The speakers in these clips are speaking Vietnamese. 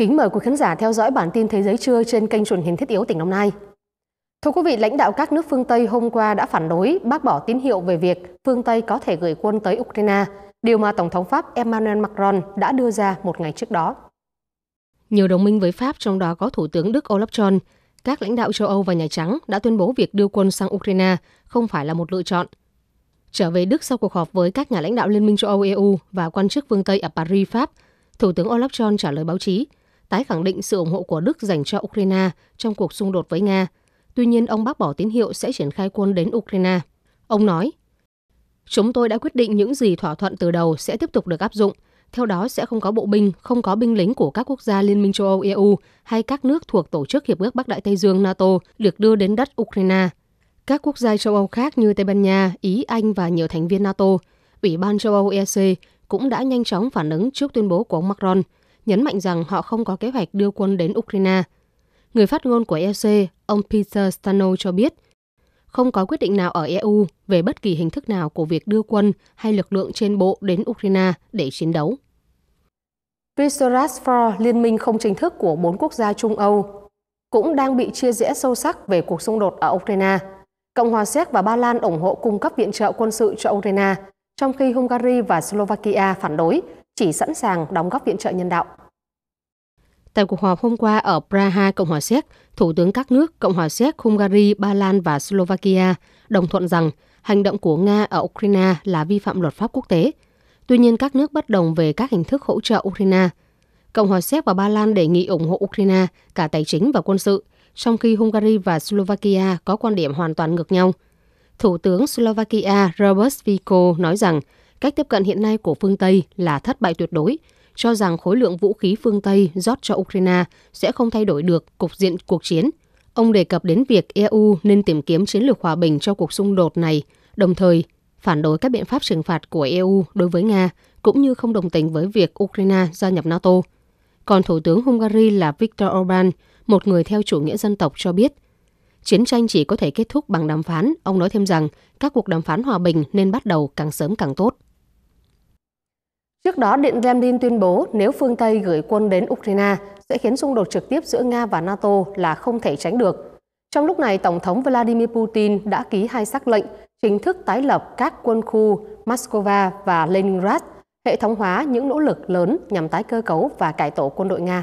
Kính mời quý khán giả theo dõi bản tin Thế giới trưa trên kênh truyền hình thiết yếu tỉnh Đồng Nai. Thưa quý vị, lãnh đạo các nước phương Tây hôm qua đã phản đối bác bỏ tín hiệu về việc phương Tây có thể gửi quân tới Ukraine, điều mà Tổng thống Pháp Emmanuel Macron đã đưa ra một ngày trước đó. Nhiều đồng minh với Pháp, trong đó có Thủ tướng Đức Olaf Scholz, các lãnh đạo châu Âu và Nhà Trắng đã tuyên bố việc đưa quân sang Ukraine không phải là một lựa chọn. Trở về Đức sau cuộc họp với các nhà lãnh đạo Liên minh châu Âu EU và quan chức phương Tây ở Paris, Pháp, Thủ tướng Olaf Scholz trả lời báo chí – tái khẳng định sự ủng hộ của Đức dành cho Ukraine trong cuộc xung đột với Nga. Tuy nhiên, ông bác bỏ tín hiệu sẽ triển khai quân đến Ukraine. Ông nói, Chúng tôi đã quyết định những gì thỏa thuận từ đầu sẽ tiếp tục được áp dụng. Theo đó sẽ không có bộ binh, không có binh lính của các quốc gia Liên minh châu Âu EU hay các nước thuộc Tổ chức Hiệp ước Bắc Đại Tây Dương NATO được đưa đến đất Ukraine. Các quốc gia châu Âu khác như Tây Ban Nha, Ý, Anh và nhiều thành viên NATO, Ủy ban châu Âu EC cũng đã nhanh chóng phản ứng trước tuyên bố của ông Macron – nhấn mạnh rằng họ không có kế hoạch đưa quân đến Ukraine. Người phát ngôn của EC, ông Peter Stano cho biết, không có quyết định nào ở EU về bất kỳ hình thức nào của việc đưa quân hay lực lượng trên bộ đến Ukraine để chiến đấu. Visegrad 4, liên minh không chính thức của bốn quốc gia Trung Âu, cũng đang bị chia rẽ sâu sắc về cuộc xung đột ở Ukraine. Cộng hòa Séc và Ba Lan ủng hộ cung cấp viện trợ quân sự cho Ukraine, trong khi Hungary và Slovakia phản đối chỉ sẵn sàng đóng góp viện trợ nhân đạo. Tại cuộc họp hôm qua ở Praha, Cộng hòa Séc, Thủ tướng các nước Cộng hòa Séc, Hungary, Ba Lan và Slovakia đồng thuận rằng hành động của Nga ở Ukraine là vi phạm luật pháp quốc tế. Tuy nhiên, các nước bất đồng về các hình thức hỗ trợ Ukraine. Cộng hòa Séc và Ba Lan đề nghị ủng hộ Ukraine cả tài chính và quân sự, trong khi Hungary và Slovakia có quan điểm hoàn toàn ngược nhau. Thủ tướng Slovakia Robert Fico nói rằng Cách tiếp cận hiện nay của phương Tây là thất bại tuyệt đối, cho rằng khối lượng vũ khí phương Tây rót cho Ukraine sẽ không thay đổi được cục diện cuộc chiến. Ông đề cập đến việc EU nên tìm kiếm chiến lược hòa bình cho cuộc xung đột này, đồng thời phản đối các biện pháp trừng phạt của EU đối với Nga, cũng như không đồng tình với việc Ukraine gia nhập NATO. Còn Thủ tướng Hungary là Viktor Orbán, một người theo chủ nghĩa dân tộc cho biết, chiến tranh chỉ có thể kết thúc bằng đàm phán. Ông nói thêm rằng, các cuộc đàm phán hòa bình nên bắt đầu càng sớm càng tốt. Trước đó, Điện Kremlin tuyên bố nếu phương Tây gửi quân đến Ukraine sẽ khiến xung đột trực tiếp giữa Nga và NATO là không thể tránh được. Trong lúc này, Tổng thống Vladimir Putin đã ký hai sắc lệnh chính thức tái lập các quân khu Moscow và Leningrad, hệ thống hóa những nỗ lực lớn nhằm tái cơ cấu và cải tổ quân đội Nga.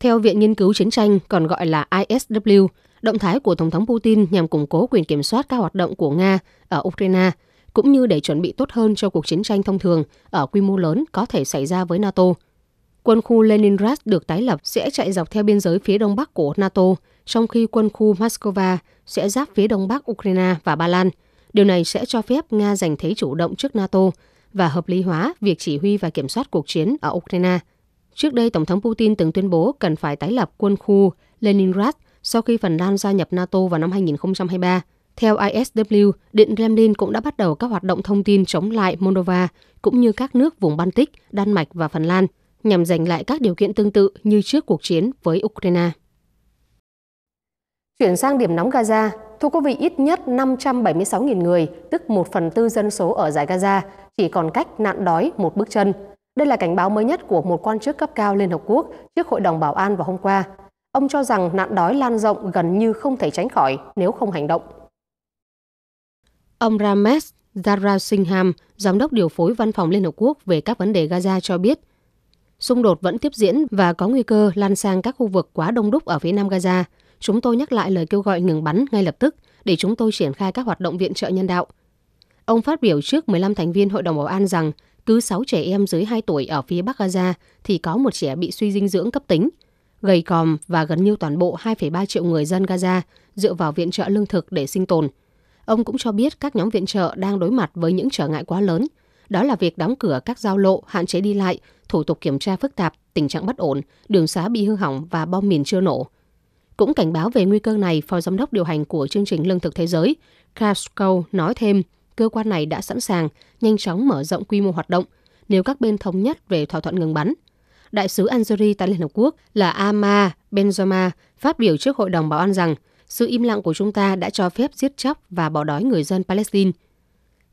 Theo Viện Nghiên cứu Chiến tranh, còn gọi là ISW, động thái của Tổng thống Putin nhằm củng cố quyền kiểm soát các hoạt động của Nga ở Ukraine – cũng như để chuẩn bị tốt hơn cho cuộc chiến tranh thông thường ở quy mô lớn có thể xảy ra với NATO. Quân khu Leningrad được tái lập sẽ chạy dọc theo biên giới phía đông bắc của NATO, trong khi quân khu Moscow sẽ giáp phía đông bắc Ukraine và Ba Lan. Điều này sẽ cho phép Nga giành thế chủ động trước NATO và hợp lý hóa việc chỉ huy và kiểm soát cuộc chiến ở Ukraine. Trước đây, Tổng thống Putin từng tuyên bố cần phải tái lập quân khu Leningrad sau khi Phần Lan gia nhập NATO vào năm 2023. Theo ISW, Điện Kremlin cũng đã bắt đầu các hoạt động thông tin chống lại Moldova, cũng như các nước vùng Baltic, Đan Mạch và Phần Lan, nhằm giành lại các điều kiện tương tự như trước cuộc chiến với Ukraine. Chuyển sang điểm nóng Gaza, thưa quý vị, ít nhất 576.000 người, tức 1 phần tư dân số ở giải Gaza, chỉ còn cách nạn đói một bước chân. Đây là cảnh báo mới nhất của một quan chức cấp cao Liên Hợp Quốc trước Hội đồng Bảo an vào hôm qua. Ông cho rằng nạn đói lan rộng gần như không thể tránh khỏi nếu không hành động. Ông Ramesh Zarasingham, giám đốc điều phối văn phòng Liên Hợp Quốc về các vấn đề Gaza cho biết, xung đột vẫn tiếp diễn và có nguy cơ lan sang các khu vực quá đông đúc ở phía nam Gaza. Chúng tôi nhắc lại lời kêu gọi ngừng bắn ngay lập tức để chúng tôi triển khai các hoạt động viện trợ nhân đạo. Ông phát biểu trước 15 thành viên Hội đồng Bảo an rằng cứ 6 trẻ em dưới 2 tuổi ở phía Bắc Gaza thì có một trẻ bị suy dinh dưỡng cấp tính, gầy còm và gần như toàn bộ 2,3 triệu người dân Gaza dựa vào viện trợ lương thực để sinh tồn – Ông cũng cho biết các nhóm viện trợ đang đối mặt với những trở ngại quá lớn, đó là việc đóng cửa các giao lộ, hạn chế đi lại, thủ tục kiểm tra phức tạp, tình trạng bất ổn, đường xá bị hư hỏng và bom mìn chưa nổ. Cũng cảnh báo về nguy cơ này, Phó Giám đốc điều hành của chương trình Lương thực Thế giới, Kasko nói thêm, cơ quan này đã sẵn sàng nhanh chóng mở rộng quy mô hoạt động nếu các bên thống nhất về thỏa thuận ngừng bắn. Đại sứ Algeria tại Liên Hợp Quốc là Ama Benzema phát biểu trước Hội đồng Bảo an rằng sự im lặng của chúng ta đã cho phép giết chóc và bỏ đói người dân Palestine.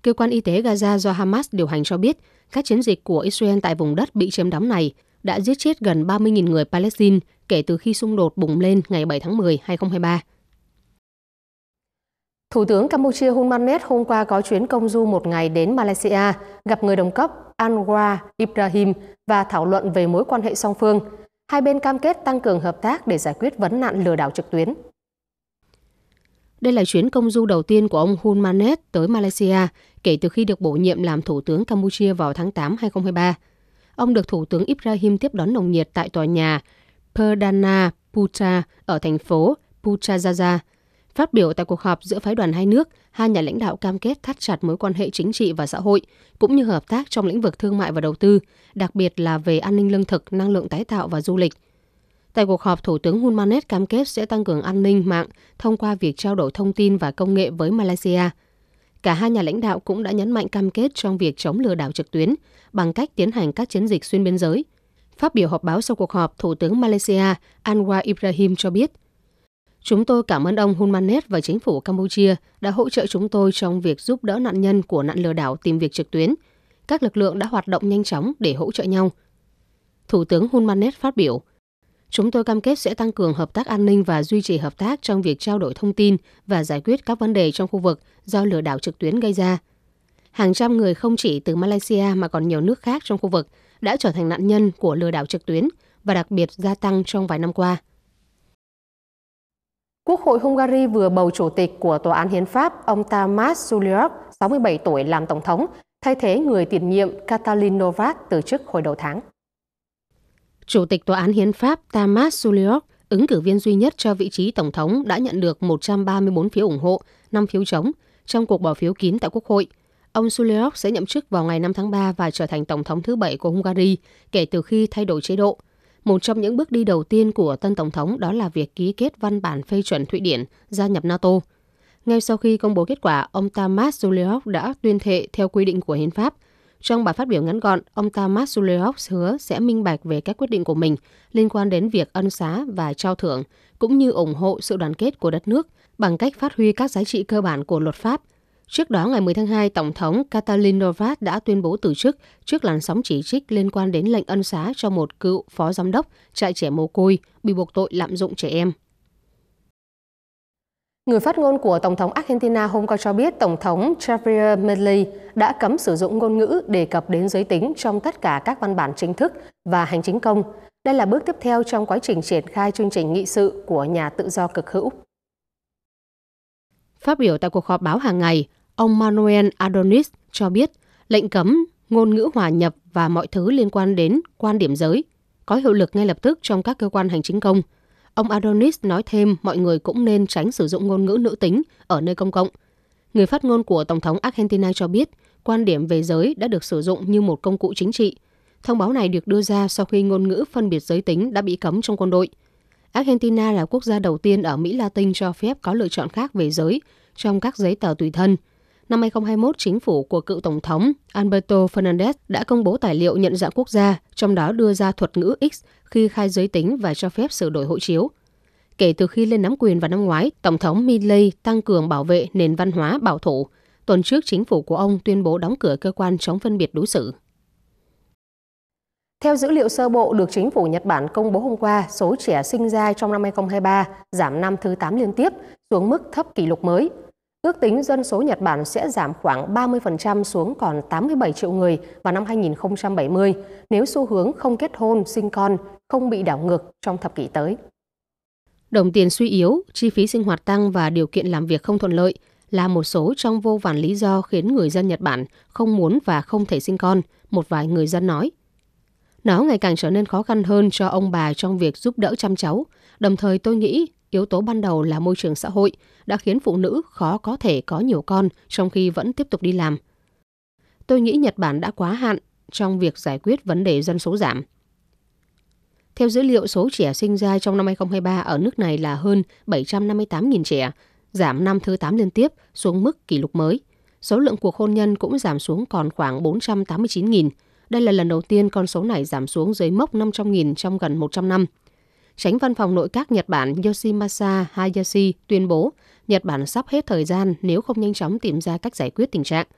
Cơ quan y tế Gaza do Hamas điều hành cho biết, các chiến dịch của Israel tại vùng đất bị chiếm đóng này đã giết chết gần 30.000 người Palestine kể từ khi xung đột bùng lên ngày 7 tháng 10, 2023. Thủ tướng Campuchia Hun Manet hôm qua có chuyến công du một ngày đến Malaysia, gặp người đồng cấp Anwar Ibrahim và thảo luận về mối quan hệ song phương. Hai bên cam kết tăng cường hợp tác để giải quyết vấn nạn lừa đảo trực tuyến. Đây là chuyến công du đầu tiên của ông Hun Manet tới Malaysia kể từ khi được bổ nhiệm làm Thủ tướng Campuchia vào tháng 8 2023. Ông được Thủ tướng Ibrahim tiếp đón nồng nhiệt tại tòa nhà Perdana Putra ở thành phố Putrajaya. Phát biểu tại cuộc họp giữa phái đoàn hai nước, hai nhà lãnh đạo cam kết thắt chặt mối quan hệ chính trị và xã hội, cũng như hợp tác trong lĩnh vực thương mại và đầu tư, đặc biệt là về an ninh lương thực, năng lượng tái tạo và du lịch – Tại cuộc họp, Thủ tướng Hun Manet cam kết sẽ tăng cường an ninh mạng thông qua việc trao đổi thông tin và công nghệ với Malaysia. Cả hai nhà lãnh đạo cũng đã nhấn mạnh cam kết trong việc chống lừa đảo trực tuyến bằng cách tiến hành các chiến dịch xuyên biên giới. Phát biểu họp báo sau cuộc họp, Thủ tướng Malaysia Anwar Ibrahim cho biết, Chúng tôi cảm ơn ông Hun Manet và chính phủ Campuchia đã hỗ trợ chúng tôi trong việc giúp đỡ nạn nhân của nạn lừa đảo tìm việc trực tuyến. Các lực lượng đã hoạt động nhanh chóng để hỗ trợ nhau. Thủ tướng Hun Manet phát biểu, Chúng tôi cam kết sẽ tăng cường hợp tác an ninh và duy trì hợp tác trong việc trao đổi thông tin và giải quyết các vấn đề trong khu vực do lừa đảo trực tuyến gây ra. Hàng trăm người không chỉ từ Malaysia mà còn nhiều nước khác trong khu vực đã trở thành nạn nhân của lừa đảo trực tuyến và đặc biệt gia tăng trong vài năm qua. Quốc hội Hungary vừa bầu chủ tịch của Tòa án Hiến pháp ông Tamás Juliak, 67 tuổi làm tổng thống, thay thế người tiền nhiệm Katalin Novak từ chức hồi đầu tháng. Chủ tịch Tòa án Hiến pháp Tamas Suliok, ứng cử viên duy nhất cho vị trí Tổng thống đã nhận được 134 phiếu ủng hộ, 5 phiếu chống trong cuộc bỏ phiếu kín tại Quốc hội. Ông Suliok sẽ nhậm chức vào ngày 5 tháng 3 và trở thành Tổng thống thứ bảy của Hungary kể từ khi thay đổi chế độ. Một trong những bước đi đầu tiên của tân Tổng thống đó là việc ký kết văn bản phê chuẩn Thụy Điển gia nhập NATO. Ngay sau khi công bố kết quả, ông Tamás Suliok đã tuyên thệ theo quy định của hiến pháp – trong bài phát biểu ngắn gọn, ông ta Masuleox hứa sẽ minh bạch về các quyết định của mình liên quan đến việc ân xá và trao thưởng, cũng như ủng hộ sự đoàn kết của đất nước bằng cách phát huy các giá trị cơ bản của luật pháp. Trước đó, ngày 10 tháng 2, Tổng thống Katalin Novak đã tuyên bố từ chức trước làn sóng chỉ trích liên quan đến lệnh ân xá cho một cựu phó giám đốc trại trẻ mồ côi bị buộc tội lạm dụng trẻ em. Người phát ngôn của Tổng thống Argentina hôm qua cho biết Tổng thống Javier Milei đã cấm sử dụng ngôn ngữ đề cập đến giới tính trong tất cả các văn bản chính thức và hành chính công. Đây là bước tiếp theo trong quá trình triển khai chương trình nghị sự của nhà tự do cực hữu. Phát biểu tại cuộc họp báo hàng ngày, ông Manuel Adonis cho biết lệnh cấm ngôn ngữ hòa nhập và mọi thứ liên quan đến quan điểm giới có hiệu lực ngay lập tức trong các cơ quan hành chính công – Ông Adonis nói thêm mọi người cũng nên tránh sử dụng ngôn ngữ nữ tính ở nơi công cộng. Người phát ngôn của Tổng thống Argentina cho biết quan điểm về giới đã được sử dụng như một công cụ chính trị. Thông báo này được đưa ra sau khi ngôn ngữ phân biệt giới tính đã bị cấm trong quân đội. Argentina là quốc gia đầu tiên ở Mỹ Latin cho phép có lựa chọn khác về giới trong các giấy tờ tùy thân. Năm 2021, chính phủ của cựu Tổng thống Alberto Fernandez đã công bố tài liệu nhận dạng quốc gia, trong đó đưa ra thuật ngữ X khi khai giới tính và cho phép sửa đổi hộ chiếu. Kể từ khi lên nắm quyền vào năm ngoái, Tổng thống Milley tăng cường bảo vệ nền văn hóa bảo thủ. Tuần trước, chính phủ của ông tuyên bố đóng cửa cơ quan chống phân biệt đối xử. Theo dữ liệu sơ bộ được chính phủ Nhật Bản công bố hôm qua, số trẻ sinh ra trong năm 2023 giảm năm thứ 8 liên tiếp, xuống mức thấp kỷ lục mới. Ước tính dân số Nhật Bản sẽ giảm khoảng 30% xuống còn 87 triệu người vào năm 2070 nếu xu hướng không kết hôn, sinh con không bị đảo ngược trong thập kỷ tới. Đồng tiền suy yếu, chi phí sinh hoạt tăng và điều kiện làm việc không thuận lợi là một số trong vô vàn lý do khiến người dân Nhật Bản không muốn và không thể sinh con, một vài người dân nói. Nó ngày càng trở nên khó khăn hơn cho ông bà trong việc giúp đỡ chăm cháu. Đồng thời tôi nghĩ yếu tố ban đầu là môi trường xã hội đã khiến phụ nữ khó có thể có nhiều con trong khi vẫn tiếp tục đi làm. Tôi nghĩ Nhật Bản đã quá hạn trong việc giải quyết vấn đề dân số giảm. Theo dữ liệu, số trẻ sinh ra trong năm 2023 ở nước này là hơn 758.000 trẻ, giảm năm thứ 8 liên tiếp xuống mức kỷ lục mới. Số lượng cuộc hôn nhân cũng giảm xuống còn khoảng 489.000. Đây là lần đầu tiên con số này giảm xuống dưới mốc 500.000 trong gần 100 năm. Tránh văn phòng nội các Nhật Bản Yoshimasa Hayashi tuyên bố Nhật Bản sắp hết thời gian nếu không nhanh chóng tìm ra cách giải quyết tình trạng –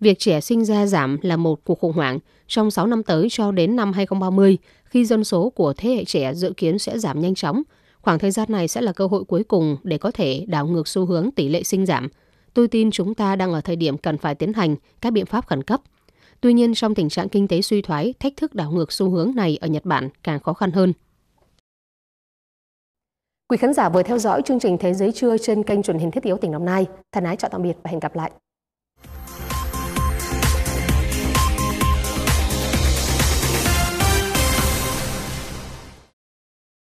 Việc trẻ sinh ra giảm là một cuộc khủng hoảng trong 6 năm tới cho đến năm 2030, khi dân số của thế hệ trẻ dự kiến sẽ giảm nhanh chóng. Khoảng thời gian này sẽ là cơ hội cuối cùng để có thể đảo ngược xu hướng tỷ lệ sinh giảm. Tôi tin chúng ta đang ở thời điểm cần phải tiến hành các biện pháp khẩn cấp. Tuy nhiên, trong tình trạng kinh tế suy thoái, thách thức đảo ngược xu hướng này ở Nhật Bản càng khó khăn hơn. Quý khán giả vừa theo dõi chương trình Thế giới trưa trên kênh truyền hình thiết yếu tỉnh Đồng Nai. Thân ái chào tạm biệt và hẹn gặp lại.